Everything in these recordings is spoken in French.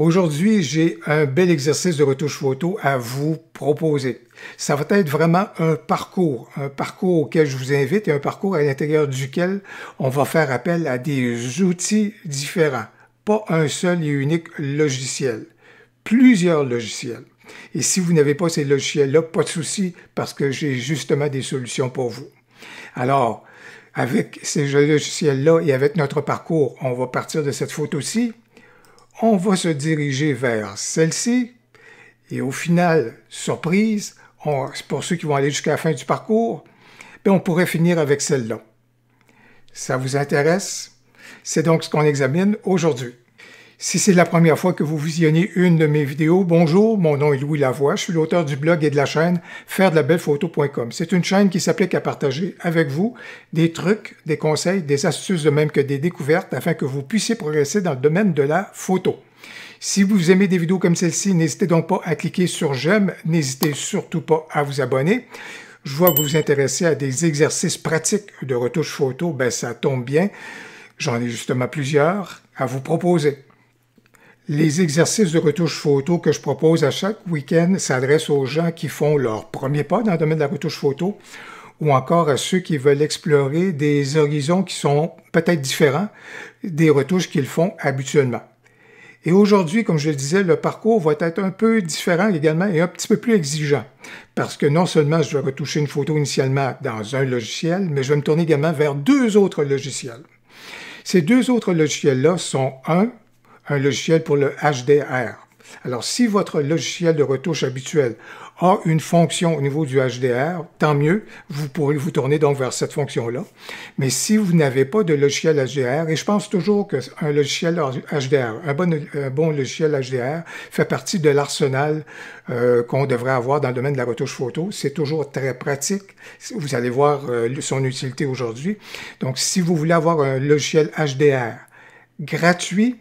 Aujourd'hui, j'ai un bel exercice de retouche photo à vous proposer. Ça va être vraiment un parcours, un parcours auquel je vous invite et un parcours à l'intérieur duquel on va faire appel à des outils différents, pas un seul et unique logiciel, plusieurs logiciels. Et si vous n'avez pas ces logiciels-là, pas de souci parce que j'ai justement des solutions pour vous. Alors, avec ces logiciels-là et avec notre parcours, on va partir de cette photo-ci on va se diriger vers celle-ci. Et au final, surprise, pour ceux qui vont aller jusqu'à la fin du parcours, ben, on pourrait finir avec celle-là. Ça vous intéresse? C'est donc ce qu'on examine aujourd'hui. Si c'est la première fois que vous visionnez une de mes vidéos, bonjour, mon nom est Louis Lavoie, je suis l'auteur du blog et de la chaîne faire de la belle photo.com. C'est une chaîne qui s'applique à partager avec vous des trucs, des conseils, des astuces de même que des découvertes afin que vous puissiez progresser dans le domaine de la photo. Si vous aimez des vidéos comme celle-ci, n'hésitez donc pas à cliquer sur j'aime, n'hésitez surtout pas à vous abonner. Je vois que vous vous intéressez à des exercices pratiques de retouche photo, ben ça tombe bien. J'en ai justement plusieurs à vous proposer. Les exercices de retouche photo que je propose à chaque week-end s'adressent aux gens qui font leur premier pas dans le domaine de la retouche photo ou encore à ceux qui veulent explorer des horizons qui sont peut-être différents des retouches qu'ils font habituellement. Et aujourd'hui, comme je le disais, le parcours va être un peu différent également et un petit peu plus exigeant. Parce que non seulement je vais retoucher une photo initialement dans un logiciel, mais je vais me tourner également vers deux autres logiciels. Ces deux autres logiciels-là sont un, un logiciel pour le HDR. Alors, si votre logiciel de retouche habituel a une fonction au niveau du HDR, tant mieux, vous pourrez vous tourner donc vers cette fonction-là. Mais si vous n'avez pas de logiciel HDR, et je pense toujours qu'un logiciel HDR, un bon, logiciel HDR fait partie de l'arsenal euh, qu'on devrait avoir dans le domaine de la retouche photo. C'est toujours très pratique. Vous allez voir euh, son utilité aujourd'hui. Donc, si vous voulez avoir un logiciel HDR gratuit,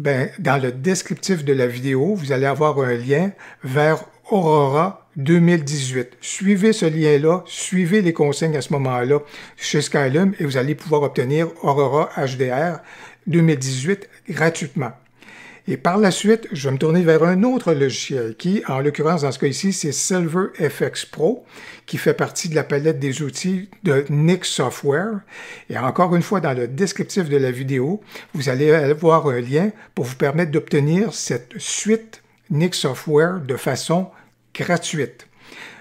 ben, dans le descriptif de la vidéo, vous allez avoir un lien vers Aurora 2018. Suivez ce lien-là, suivez les consignes à ce moment-là chez Skylum et vous allez pouvoir obtenir Aurora HDR 2018 gratuitement. Et par la suite, je vais me tourner vers un autre logiciel qui, en l'occurrence dans ce cas ici, c'est Silver FX Pro, qui fait partie de la palette des outils de Nix Software. Et encore une fois, dans le descriptif de la vidéo, vous allez avoir un lien pour vous permettre d'obtenir cette suite Nick Software de façon gratuite.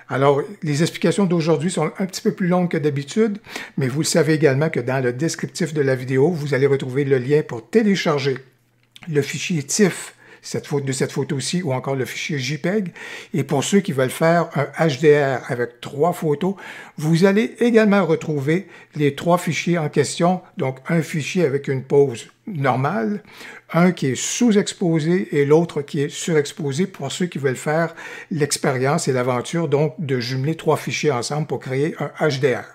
Alors, les explications d'aujourd'hui sont un petit peu plus longues que d'habitude, mais vous le savez également que dans le descriptif de la vidéo, vous allez retrouver le lien pour télécharger le fichier TIFF cette de cette photo-ci ou encore le fichier JPEG. Et pour ceux qui veulent faire un HDR avec trois photos, vous allez également retrouver les trois fichiers en question. Donc un fichier avec une pose normale, un qui est sous-exposé et l'autre qui est surexposé pour ceux qui veulent faire l'expérience et l'aventure, donc de jumeler trois fichiers ensemble pour créer un HDR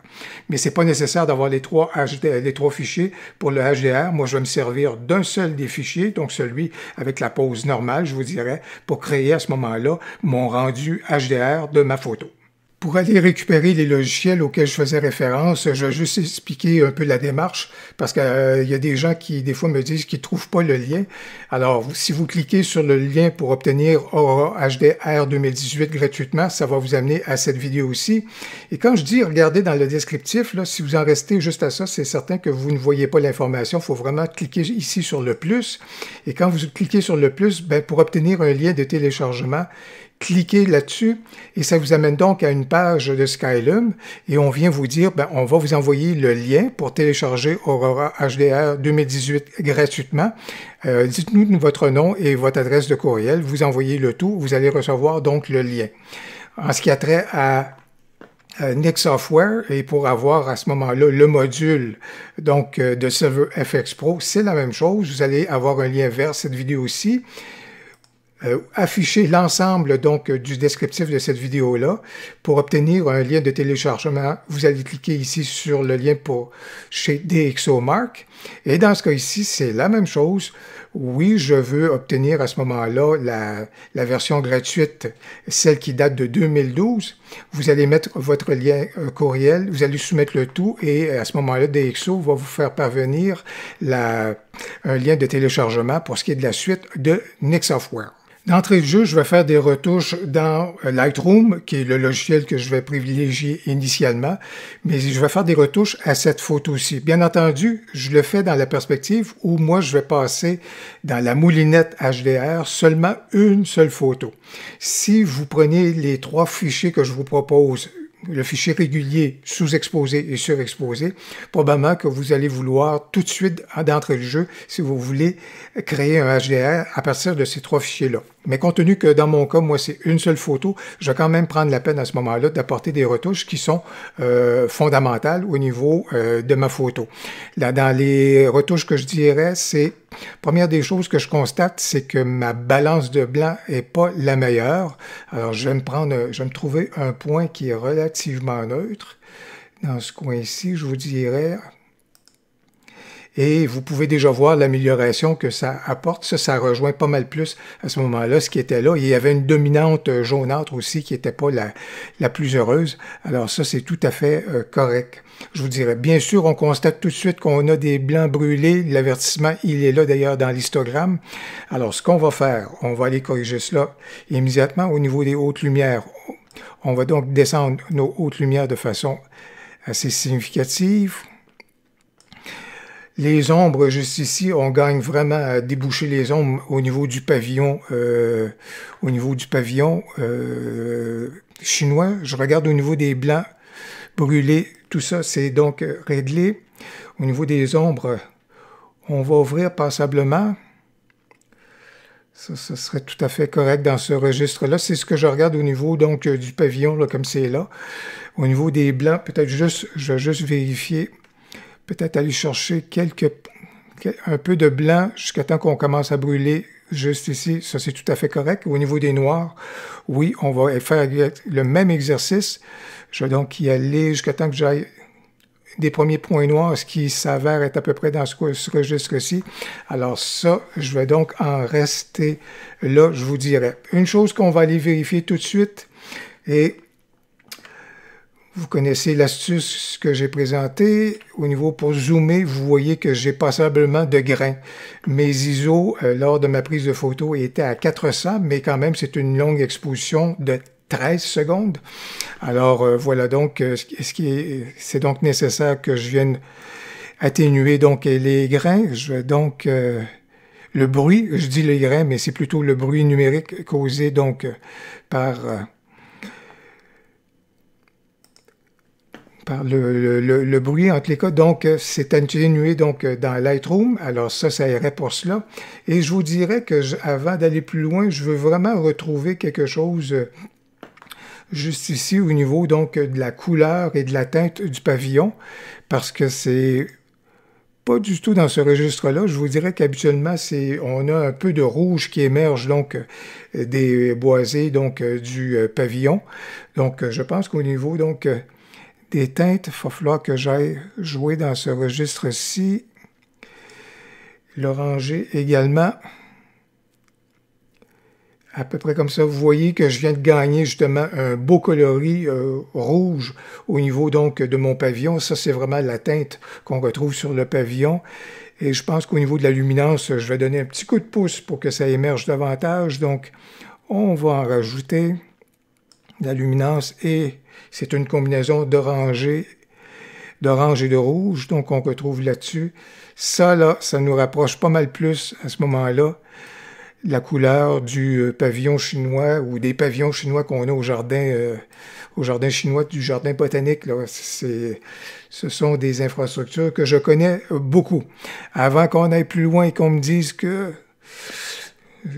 mais c'est pas nécessaire d'avoir les trois les trois fichiers pour le HDR. Moi, je vais me servir d'un seul des fichiers, donc celui avec la pose normale, je vous dirais, pour créer à ce moment-là mon rendu HDR de ma photo. Pour aller récupérer les logiciels auxquels je faisais référence, je vais juste expliquer un peu la démarche parce qu'il euh, y a des gens qui des fois me disent qu'ils ne trouvent pas le lien. Alors, si vous cliquez sur le lien pour obtenir Aura HDR 2018 gratuitement, ça va vous amener à cette vidéo aussi. Et quand je dis regardez dans le descriptif, là, si vous en restez juste à ça, c'est certain que vous ne voyez pas l'information. Il faut vraiment cliquer ici sur le plus. Et quand vous cliquez sur le plus, ben, pour obtenir un lien de téléchargement, cliquez là-dessus et ça vous amène donc à une page de Skylum et on vient vous dire, ben, on va vous envoyer le lien pour télécharger Aurora HDR 2018 gratuitement. Euh, dites-nous votre nom et votre adresse de courriel, vous envoyez le tout, vous allez recevoir donc le lien. En ce qui a trait à Nick Software et pour avoir à ce moment-là le module donc euh, de Silver FX Pro, c'est la même chose. Vous allez avoir un lien vers cette vidéo aussi euh, afficher l'ensemble donc euh, du descriptif de cette vidéo-là. Pour obtenir un lien de téléchargement, vous allez cliquer ici sur le lien pour chez Mark Et dans ce cas ici, c'est la même chose. Oui, je veux obtenir à ce moment-là la, la, version gratuite, celle qui date de 2012. Vous allez mettre votre lien euh, courriel, vous allez soumettre le tout et à ce moment-là, DxO va vous faire parvenir la, un lien de téléchargement pour ce qui est de la suite de Nick Software. D'entrée de jeu, je vais faire des retouches dans Lightroom, qui est le logiciel que je vais privilégier initialement, mais je vais faire des retouches à cette photo-ci. Bien entendu, je le fais dans la perspective où moi, je vais passer dans la moulinette HDR seulement une seule photo. Si vous prenez les trois fichiers que je vous propose, le fichier régulier sous-exposé et surexposé, probablement que vous allez vouloir tout de suite d'entrer le jeu si vous voulez créer un HDR à partir de ces trois fichiers-là. Mais compte tenu que dans mon cas, moi, c'est une seule photo, je vais quand même prendre la peine à ce moment-là d'apporter des retouches qui sont euh, fondamentales au niveau euh, de ma photo. Là, dans les retouches que je dirais, c'est Première des choses que je constate, c'est que ma balance de blanc est pas la meilleure. Alors, je vais me prendre, je vais me trouver un point qui relève relativement neutre. Dans ce coin-ci, je vous dirais... Et vous pouvez déjà voir l'amélioration que ça apporte. Ça, ça rejoint pas mal plus à ce moment-là ce qui était là. Il y avait une dominante jaunâtre aussi qui n'était pas la, la, plus heureuse. Alors ça, c'est tout à fait euh, correct. Je vous dirais, bien sûr, on constate tout de suite qu'on a des blancs brûlés. L'avertissement, il est là d'ailleurs dans l'histogramme. Alors ce qu'on va faire, on va aller corriger cela immédiatement au niveau des hautes lumières. On va donc descendre nos hautes lumières de façon assez significative. Les ombres, juste ici, on gagne vraiment à déboucher les ombres au niveau du pavillon, euh, au niveau du pavillon euh, chinois. Je regarde au niveau des blancs brûlés, tout ça, c'est donc réglé. Au niveau des ombres, on va ouvrir passablement. Ça, serait tout à fait correct dans ce registre-là. C'est ce que je regarde au niveau donc euh, du pavillon, là, comme c'est là. Au niveau des blancs, peut-être juste, je vais juste vérifier, peut-être aller chercher quelques, un peu de blanc jusqu'à temps qu'on commence à brûler juste ici. Ça, c'est tout à fait correct. Au niveau des noirs, oui, on va faire le même exercice. Je vais donc y aller jusqu'à temps que j'aille des premiers points noirs, ce qui s'avère être à peu près dans ce, registre-ci. Alors ça, je vais donc en rester là, je vous dirais. Une chose qu'on va aller vérifier tout de suite, et vous connaissez l'astuce que j'ai présentée. Au niveau pour zoomer, vous voyez que j'ai passablement de grains. Mes ISO, euh, lors de ma prise de photo, étaient à 400, mais quand même, c'est une longue exposition de 13 secondes. Alors euh, voilà donc, euh, ce qui est, c'est donc nécessaire que je vienne atténuer donc les grains. Je vais donc euh, le bruit, je dis les grains, mais c'est plutôt le bruit numérique causé donc par par le, le, bruit entre les cas. Donc, c'est atténué donc, dans Lightroom. Alors, ça, ça irait pour cela. Et je vous dirais que avant d'aller plus loin, je veux vraiment retrouver quelque chose juste ici au niveau donc de la couleur et de la teinte du pavillon, parce que c'est pas du tout dans ce registre-là. Je vous dirais qu'habituellement, c'est on a un peu de rouge qui émerge donc des boisés donc du euh, pavillon. Donc je pense qu'au niveau donc des teintes, il va que j'aille jouer dans ce registre-ci. L'oranger également à peu près comme ça. Vous voyez que je viens de gagner justement un beau coloris euh, rouge au niveau donc de mon pavillon. Ça, c'est vraiment la teinte qu'on retrouve sur le pavillon. Et je pense qu'au niveau de la luminance, je vais donner un petit coup de pouce pour que ça émerge davantage. Donc, on va en rajouter de la luminance et c'est une combinaison d'oranger d'orange et de rouge, donc on retrouve là-dessus. Ça, là, ça nous rapproche pas mal plus à ce moment-là la couleur du euh, pavillon chinois ou des pavillons chinois qu'on a au jardin, euh, au jardin chinois du jardin botanique. Là. C'est, ce sont des infrastructures que je connais beaucoup. Avant qu'on aille plus loin et qu'on me dise que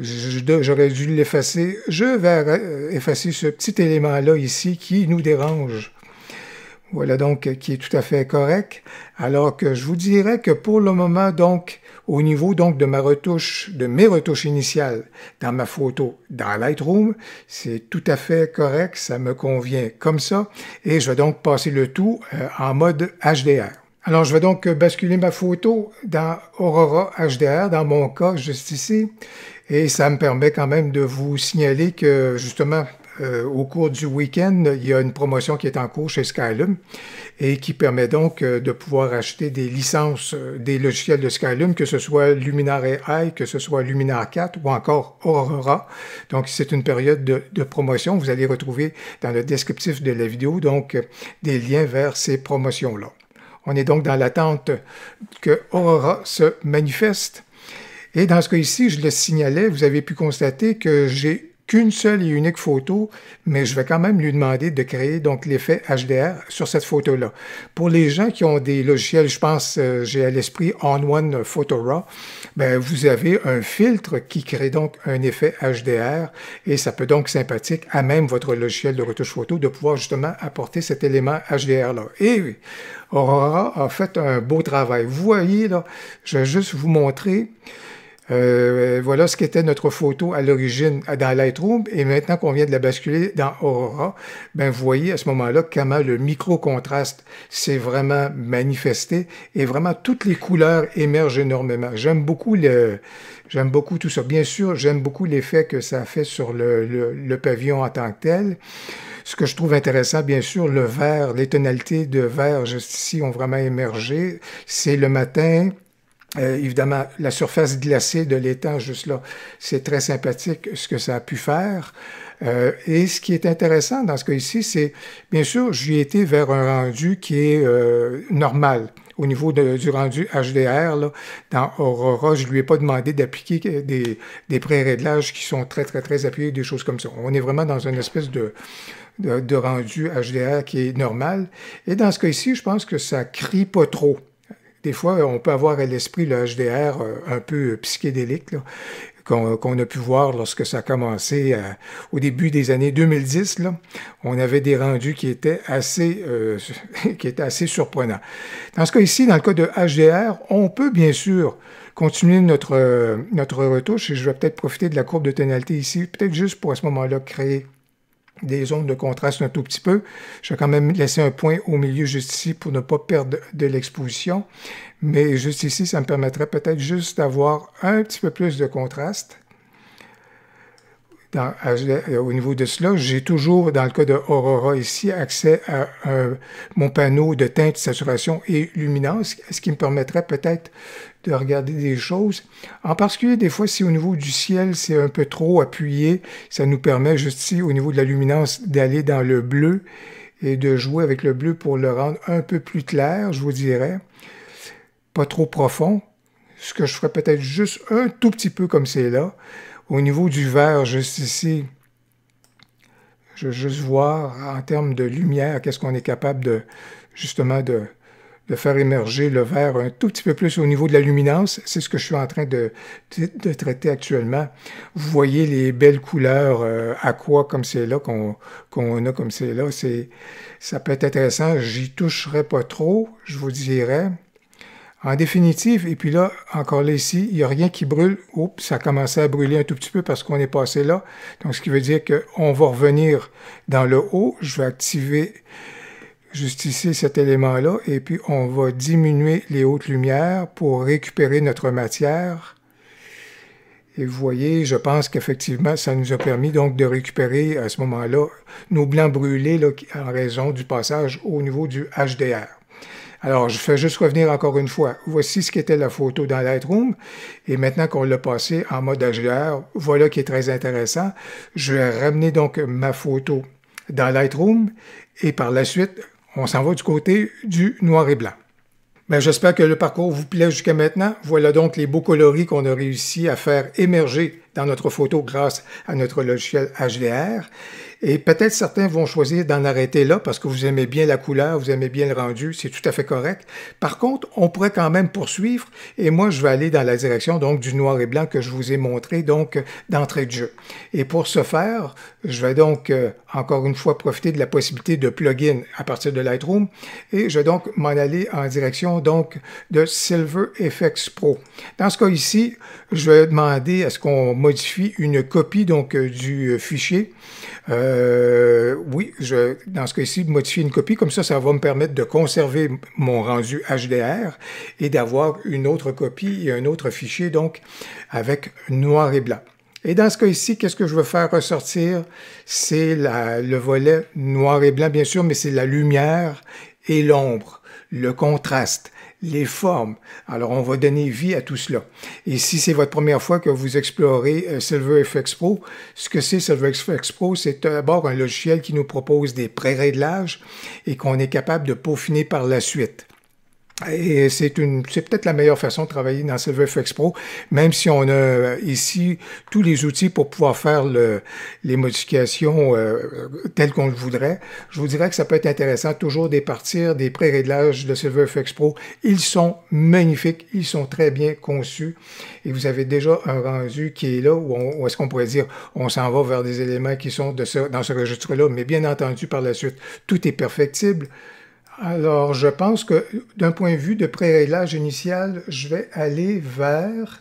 j'aurais dû l'effacer, je vais euh, effacer ce petit élément-là ici qui nous dérange. Voilà donc qui est tout à fait correct. Alors que je vous dirais que pour le moment, donc, au niveau donc de ma retouche, de mes retouches initiales dans ma photo dans Lightroom, c'est tout à fait correct, ça me convient comme ça. Et je vais donc passer le tout euh, en mode HDR. Alors je vais donc basculer ma photo dans Aurora HDR, dans mon cas juste ici. Et ça me permet quand même de vous signaler que justement euh, au cours du week-end, il y a une promotion qui est en cours chez Skylum et qui permet donc euh, de pouvoir acheter des licences euh, des logiciels de Skylum, que ce soit Luminar AI, que ce soit Luminar 4 ou encore Aurora. Donc, c'est une période de, promotion. Vous allez retrouver dans le descriptif de la vidéo, donc, des liens vers ces promotions-là. On est donc dans l'attente que Aurora se manifeste. Et dans ce cas ici, je le signalais, vous avez pu constater que j'ai qu'une seule et unique photo, mais je vais quand même lui demander de créer donc l'effet HDR sur cette photo-là. Pour les gens qui ont des logiciels, je pense, euh, j'ai à l'esprit On One Photo Raw, ben, vous avez un filtre qui crée donc un effet HDR et ça peut donc sympathique à même votre logiciel de retouche photo de pouvoir justement apporter cet élément HDR-là. Et Aurora a fait un beau travail. Vous voyez, là, je vais juste vous montrer euh, voilà ce qu'était notre photo à l'origine dans Lightroom. Et maintenant qu'on vient de la basculer dans Aurora, ben vous voyez à ce moment-là comment le micro-contraste s'est vraiment manifesté et vraiment toutes les couleurs émergent énormément. J'aime beaucoup le, J'aime beaucoup tout ça. Bien sûr, j'aime beaucoup l'effet que ça fait sur le, pavillon en tant que tel. Ce que je trouve intéressant, bien sûr, le vert, les tonalités de vert juste ici ont vraiment émergé. C'est le matin, euh, évidemment, la surface glacée de l'étang juste là, c'est très sympathique ce que ça a pu faire. Euh, et ce qui est intéressant dans ce cas ici, c'est bien sûr, j'y étais vers un rendu qui est euh, normal au niveau du rendu HDR, dans Aurora, je ne lui ai pas demandé d'appliquer des, pré-réglages qui sont très, très, très appuyés, des choses comme ça. On est vraiment dans une espèce de, de, de rendu HDR qui est normal. Et dans ce cas ici, je pense que ça crie pas trop des fois, euh, on peut avoir à l'esprit le HDR euh, un peu psychédélique, qu'on, a pu voir lorsque ça a commencé euh, au début des années 2010. Là, on avait des rendus qui étaient, assez, qui étaient assez surprenants. Dans ce cas ici, dans le cas de HDR, on peut bien sûr continuer notre, notre retouche et je vais peut-être profiter de la courbe de tonalité ici, peut-être juste pour à ce moment-là créer des zones de contraste un tout petit peu. Je vais quand même laisser un point au milieu juste ici pour ne pas perdre de l'exposition. Mais juste ici, ça me permettrait peut-être juste d'avoir un petit peu plus de contraste. Euh, au niveau de cela, j'ai toujours, dans le cas de Aurora ici, accès à mon panneau de teinte, saturation et luminance, ce qui me permettrait peut-être de regarder des choses. En particulier, des fois, si au niveau du ciel, c'est un peu trop appuyé, ça nous permet juste ici, au niveau de la luminance, d'aller dans le bleu et de jouer avec le bleu pour le rendre un peu plus clair, je vous dirais. Pas trop profond. Ce que je ferais peut-être juste un tout petit peu comme c'est là. Au niveau du vert, juste ici, je veux juste voir en termes de lumière, qu'est-ce qu'on est capable de justement de, faire émerger le vert un tout petit peu plus au niveau de la luminance. C'est ce que je suis en train de, traiter actuellement. Vous voyez les belles couleurs à euh, aqua comme c'est là, qu'on a comme c'est là. Ça peut être intéressant. J'y toucherai pas trop, je vous dirais. En définitive, et puis là, encore là ici, il n'y a rien qui brûle. Oups, ça a commencé à brûler un tout petit peu parce qu'on est passé là. Donc, ce qui veut dire qu'on va revenir dans le haut. Je vais activer juste ici cet élément-là et puis on va diminuer les hautes lumières pour récupérer notre matière. Et vous voyez, je pense qu'effectivement, ça nous a permis donc de récupérer à ce moment-là nos blancs brûlés là, en raison du passage au niveau du HDR. Alors, je fais juste revenir encore une fois. Voici ce qu'était la photo dans Lightroom. Et maintenant qu'on l'a passé en mode HDR, voilà qui est très intéressant. Je vais ramener donc ma photo dans Lightroom et par la suite, on s'en va du côté du noir et blanc. mais ben, J'espère que le parcours vous plaît jusqu'à maintenant. Voilà donc les beaux coloris qu'on a réussi à faire émerger dans notre photo grâce à notre logiciel HDR. Et peut-être certains vont choisir d'en arrêter là parce que vous aimez bien la couleur, vous aimez bien le rendu, c'est tout à fait correct. Par contre, on pourrait quand même poursuivre et moi je vais aller dans la direction donc du noir et blanc que je vous ai montré donc d'entrée de jeu. Et pour ce faire, je vais donc euh, encore une fois profiter de la possibilité de plugin à partir de Lightroom et je vais donc m'en aller en direction donc de Silver FX Pro. Dans ce cas ici, je vais demander à ce qu'on modifie une copie donc euh, du euh, fichier. Euh, oui, je, dans ce cas-ci, modifier une copie, comme ça, ça va me permettre de conserver mon rendu HDR et d'avoir une autre copie et un autre fichier, donc avec noir et blanc. Et dans ce cas ici, qu'est-ce que je veux faire ressortir? C'est le volet noir et blanc, bien sûr, mais c'est la lumière et l'ombre, le contraste les formes. Alors, on va donner vie à tout cela. Et si c'est votre première fois que vous explorez euh, SilverFX Pro, ce que c'est SilverFX Pro, c'est d'abord un logiciel qui nous propose des pré-réglages et qu'on est capable de peaufiner par la suite. Et c'est peut-être la meilleure façon de travailler dans SilverFX Pro, même si on a euh, ici tous les outils pour pouvoir faire les modifications euh, telles qu'on le voudrait. Je vous dirais que ça peut être intéressant toujours de partir des pré-réglages de SilverFX Pro. Ils sont magnifiques, ils sont très bien conçus et vous avez déjà un rendu qui est là où, on, est-ce qu'on pourrait dire on s'en va vers des éléments qui sont de ce, dans ce registre-là, mais bien entendu par la suite, tout est perfectible. Alors, je pense que d'un point de vue de pré-réglage initial, je vais aller vers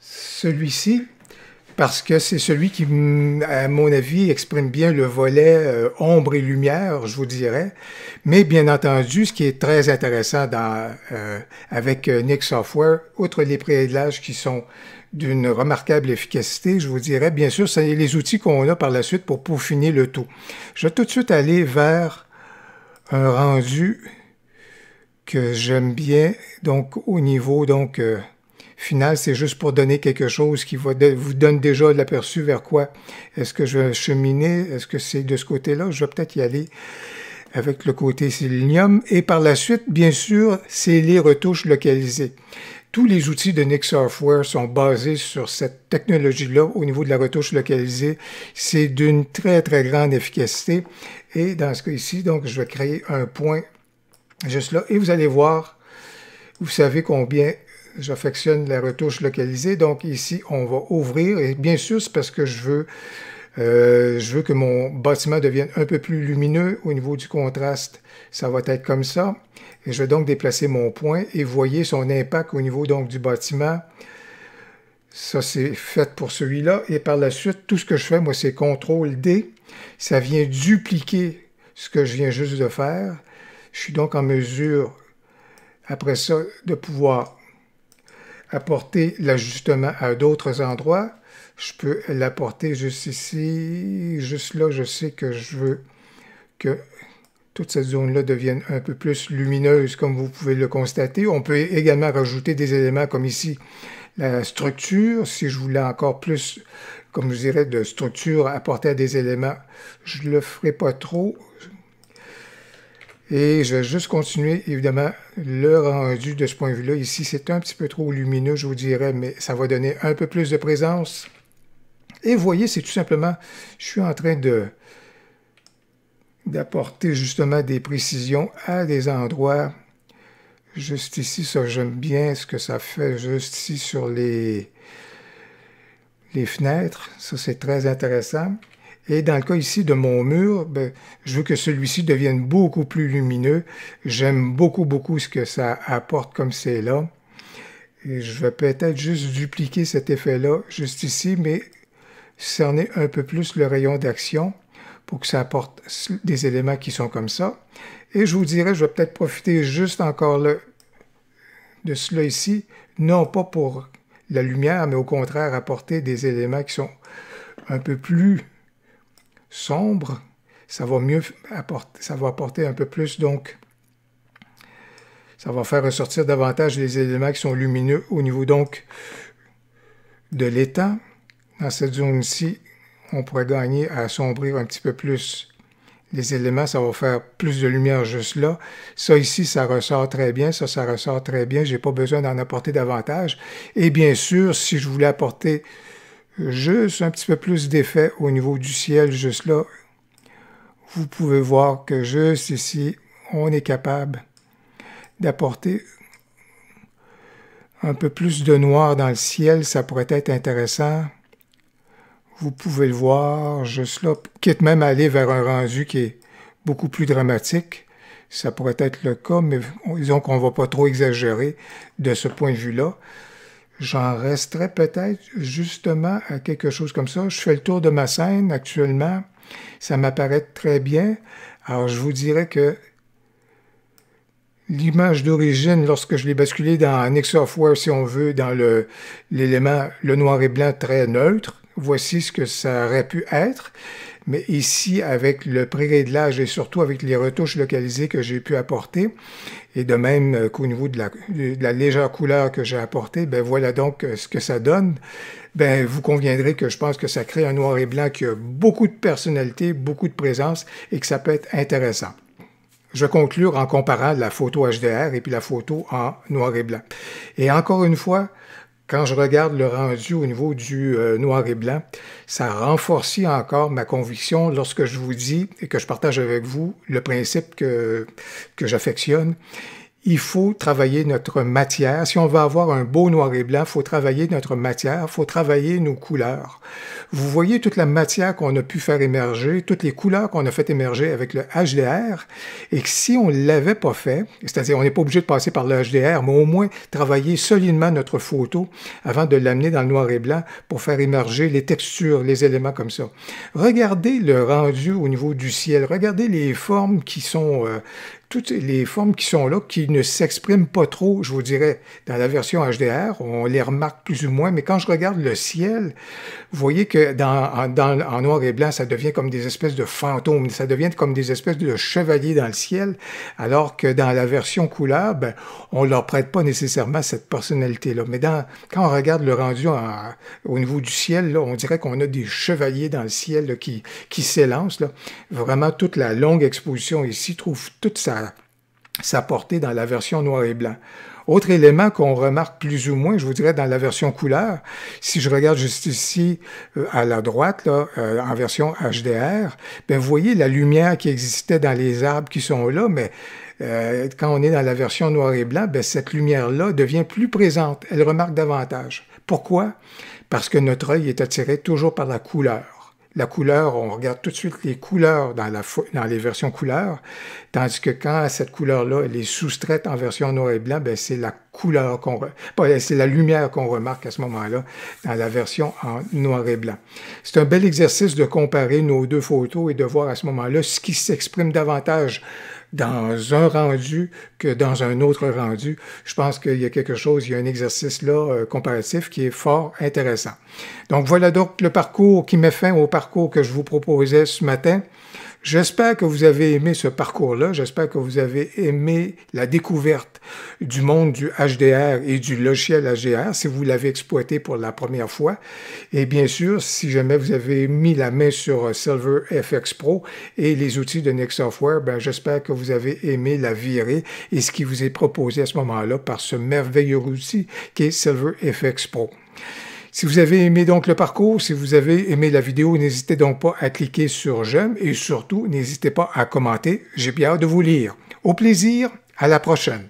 celui-ci parce que c'est celui qui, à mon avis, exprime bien le volet euh, ombre et lumière, je vous dirais. Mais bien entendu, ce qui est très intéressant dans, euh, avec euh, Nick Software, outre les pré-réglages qui sont d'une remarquable efficacité, je vous dirais, bien sûr, c'est les outils qu'on a par la suite pour peaufiner le tout. Je vais tout de suite aller vers un rendu que j'aime bien. Donc, au niveau donc euh, final, c'est juste pour donner quelque chose qui vous donne déjà l'aperçu vers quoi est-ce que je vais cheminer. Est-ce que c'est de ce côté-là? Je vais peut-être y aller avec le côté sélénium. Et par la suite, bien sûr, c'est les retouches localisées tous les outils de Nix Software sont basés sur cette technologie-là au niveau de la retouche localisée. C'est d'une très, très grande efficacité. Et dans ce cas-ci, donc, je vais créer un point juste là. Et vous allez voir, vous savez combien j'affectionne la retouche localisée. Donc ici, on va ouvrir. Et bien sûr, c'est parce que je veux, euh, je veux que mon bâtiment devienne un peu plus lumineux au niveau du contraste. Ça va être comme ça. Et je vais donc déplacer mon point et voyez son impact au niveau donc du bâtiment. Ça, c'est fait pour celui-là. Et par la suite, tout ce que je fais, moi, c'est CTRL D. Ça vient dupliquer ce que je viens juste de faire. Je suis donc en mesure, après ça, de pouvoir apporter l'ajustement à d'autres endroits. Je peux l'apporter juste ici, juste là. Je sais que je veux que toute cette zone-là devienne un peu plus lumineuse, comme vous pouvez le constater. On peut également rajouter des éléments comme ici la structure. Si je voulais encore plus, comme je dirais, de structure apporter à des éléments, je ne le ferai pas trop. Et je vais juste continuer, évidemment, le rendu de ce point de vue-là. Ici, c'est un petit peu trop lumineux, je vous dirais, mais ça va donner un peu plus de présence. Et voyez, c'est tout simplement, je suis en train de d'apporter justement des précisions à des endroits. Juste ici, ça j'aime bien ce que ça fait juste ici sur les, les fenêtres. Ça, c'est très intéressant. Et dans le cas ici de mon mur, ben, je veux que celui-ci devienne beaucoup plus lumineux. J'aime beaucoup, beaucoup ce que ça apporte comme c'est là. Et je vais peut-être juste dupliquer cet effet-là juste ici, mais cerner un peu plus le rayon d'action pour que ça apporte des éléments qui sont comme ça. Et je vous dirais, je vais peut-être profiter juste encore de cela ici, non pas pour la lumière, mais au contraire apporter des éléments qui sont un peu plus sombres. Ça va mieux apporter, ça va apporter un peu plus, donc ça va faire ressortir davantage les éléments qui sont lumineux au niveau donc de l'étang. Dans cette zone-ci, on pourrait gagner à assombrir un petit peu plus les éléments, ça va faire plus de lumière juste là. Ça ici, ça ressort très bien, ça, ça ressort très bien, j'ai pas besoin d'en apporter davantage. Et bien sûr, si je voulais apporter juste un petit peu plus d'effet au niveau du ciel juste là, vous pouvez voir que juste ici, on est capable d'apporter un peu plus de noir dans le ciel, ça pourrait être intéressant. Vous pouvez le voir, je là, quitte même à aller vers un rendu qui est beaucoup plus dramatique. Ça pourrait être le cas, mais disons qu'on ne va pas trop exagérer de ce point de vue-là. J'en resterai peut-être justement à quelque chose comme ça. Je fais le tour de ma scène actuellement. Ça m'apparaît très bien. Alors je vous dirais que l'image d'origine, lorsque je l'ai basculée dans Nick si on veut, dans l'élément, le noir et blanc très neutre, voici ce que ça aurait pu être. Mais ici, avec le pré-réglage et surtout avec les retouches localisées que j'ai pu apporter, et de même euh, qu'au niveau de la, légère couleur que j'ai apportée, ben voilà donc euh, ce que ça donne. Ben vous conviendrez que je pense que ça crée un noir et blanc qui a beaucoup de personnalité, beaucoup de présence et que ça peut être intéressant. Je conclure en comparant la photo HDR et puis la photo en noir et blanc. Et encore une fois, quand je regarde le rendu au niveau du euh, noir et blanc, ça renforce encore ma conviction lorsque je vous dis et que je partage avec vous le principe que, que j'affectionne il faut travailler notre matière. Si on veut avoir un beau noir et blanc, il faut travailler notre matière, il faut travailler nos couleurs. Vous voyez toute la matière qu'on a pu faire émerger, toutes les couleurs qu'on a fait émerger avec le HDR, et que si on ne l'avait pas fait, c'est-à-dire on n'est pas obligé de passer par le HDR, mais au moins travailler solidement notre photo avant de l'amener dans le noir et blanc pour faire émerger les textures, les éléments comme ça. Regardez le rendu au niveau du ciel, regardez les formes qui sont euh, toutes les formes qui sont là, qui ne s'expriment pas trop, je vous dirais, dans la version HDR, on les remarque plus ou moins, mais quand je regarde le ciel, vous voyez que dans, en, noir et blanc, ça devient comme des espèces de fantômes, ça devient comme des espèces de chevaliers dans le ciel, alors que dans la version couleur, ben, on ne leur prête pas nécessairement cette personnalité-là. Mais quand on regarde le rendu au niveau du ciel, on dirait qu'on a des chevaliers dans le ciel qui, qui s'élancent. Vraiment, toute la longue exposition ici trouve toute sa sa portée dans la version noir et blanc. Autre élément qu'on remarque plus ou moins, je vous dirais, dans la version couleur, si je regarde juste ici euh, à la droite, là, euh, en version HDR, ben vous voyez la lumière qui existait dans les arbres qui sont là, mais euh, quand on est dans la version noir et blanc, ben, cette lumière-là devient plus présente, elle remarque davantage. Pourquoi? Parce que notre œil est attiré toujours par la couleur la couleur, on regarde tout de suite les couleurs dans, la, dans les versions couleurs, tandis que quand cette couleur-là, elle est soustraite en version noir et blanc, ben, c'est la couleur qu'on, ben, c'est la lumière qu'on remarque à ce moment-là dans la version en noir et blanc. C'est un bel exercice de comparer nos deux photos et de voir à ce moment-là ce qui s'exprime davantage dans un rendu que dans un autre rendu. Je pense qu'il y a quelque chose, il y a un exercice là euh, comparatif qui est fort intéressant. Donc voilà donc le parcours qui met fin au parcours que je vous proposais ce matin. J'espère que vous avez aimé ce parcours-là. J'espère que vous avez aimé la découverte du monde du HDR et du logiciel HDR si vous l'avez exploité pour la première fois. Et bien sûr, si jamais vous avez mis la main sur euh, Silver FX Pro et les outils de Next Software, ben, j'espère que vous avez aimé la virée et ce qui vous est proposé à ce moment-là par ce merveilleux outil qui est Silver FX Pro. Si vous avez aimé donc le parcours, si vous avez aimé la vidéo, n'hésitez donc pas à cliquer sur j'aime et surtout n'hésitez pas à commenter. J'ai bien hâte de vous lire. Au plaisir, à la prochaine.